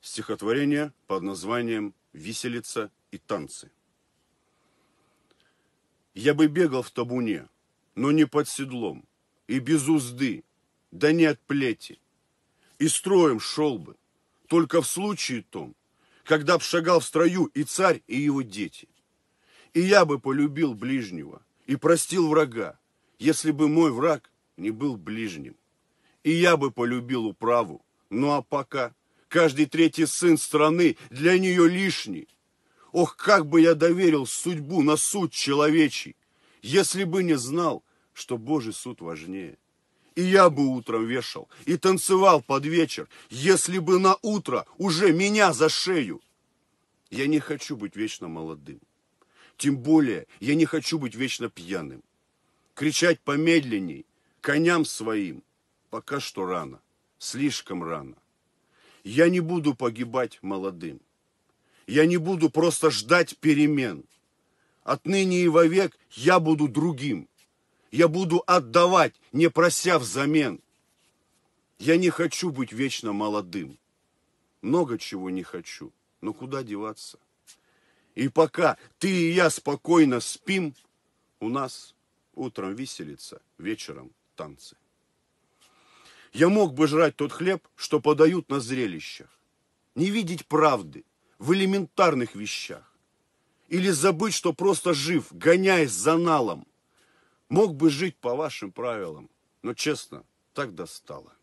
стихотворение под названием «Виселица и танцы». Я бы бегал в табуне, но не под седлом, и без узды, да не от плети, и строем шел бы, только в случае том, когда б шагал в строю и царь, и его дети. И я бы полюбил ближнего и простил врага, если бы мой враг не был ближним. И я бы полюбил управу, ну а пока Каждый третий сын страны для нее лишний. Ох, как бы я доверил судьбу на суд человечий, если бы не знал, что Божий суд важнее. И я бы утром вешал, и танцевал под вечер, если бы на утро уже меня за шею. Я не хочу быть вечно молодым. Тем более я не хочу быть вечно пьяным. Кричать помедленней, коням своим, пока что рано, слишком рано. Я не буду погибать молодым. Я не буду просто ждать перемен. Отныне и вовек я буду другим. Я буду отдавать, не прося взамен. Я не хочу быть вечно молодым. Много чего не хочу, но куда деваться? И пока ты и я спокойно спим, у нас утром виселица, вечером танцы. Я мог бы жрать тот хлеб, что подают на зрелищах, не видеть правды в элементарных вещах, или забыть, что просто жив, гоняясь за налом. Мог бы жить по вашим правилам, но честно, так достало.